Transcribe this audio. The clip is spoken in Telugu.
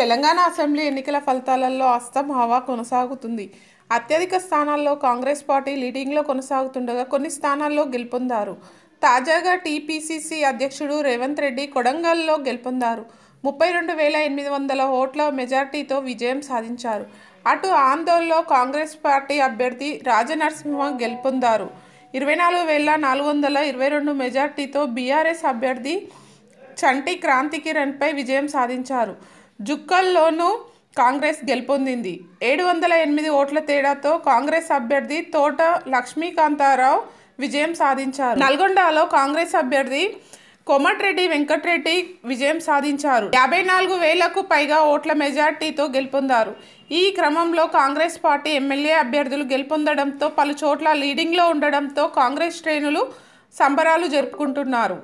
తెలంగాణ అసెంబ్లీ ఎన్నికల ఫలితాలలో అస్తం హవా కొనసాగుతుంది అత్యధిక స్థానాల్లో కాంగ్రెస్ పార్టీ లీడింగ్లో కొనసాగుతుండగా కొన్ని స్థానాల్లో గెలుపొందారు తాజాగా టీపీసీసీ అధ్యక్షుడు రేవంత్ రెడ్డి కొడంగల్లో గెలుపొందారు ముప్పై రెండు వేల ఎనిమిది వందల ఓట్ల మెజార్టీతో విజయం సాధించారు అటు ఆందోళనలో కాంగ్రెస్ పార్టీ అభ్యర్థి రాజనరసింహ గెలుపొందారు ఇరవై నాలుగు వేల నాలుగు వందల ఇరవై రెండు మెజార్టీతో బీఆర్ఎస్ అభ్యర్థి చంటి క్రాంతికిరణ్పై విజయం సాధించారు జుక్కల్లోనూ కాంగ్రెస్ గెలుపొందింది ఏడు వందల ఎనిమిది ఓట్ల తేడాతో కాంగ్రెస్ అభ్యర్థి తోట లక్ష్మీకాంతారావు విజయం సాధించారు నల్గొండలో కాంగ్రెస్ అభ్యర్థి కోమటిరెడ్డి వెంకటరెడ్డి విజయం సాధించారు యాభై నాలుగు వేలకు పైగా ఓట్ల మెజార్టీతో గెలుపొందారు ఈ క్రమంలో కాంగ్రెస్ పార్టీ ఎమ్మెల్యే అభ్యర్థులు గెలుపొందడంతో పలు చోట్ల లీడింగ్లో ఉండడంతో కాంగ్రెస్ శ్రేణులు సంబరాలు జరుపుకుంటున్నారు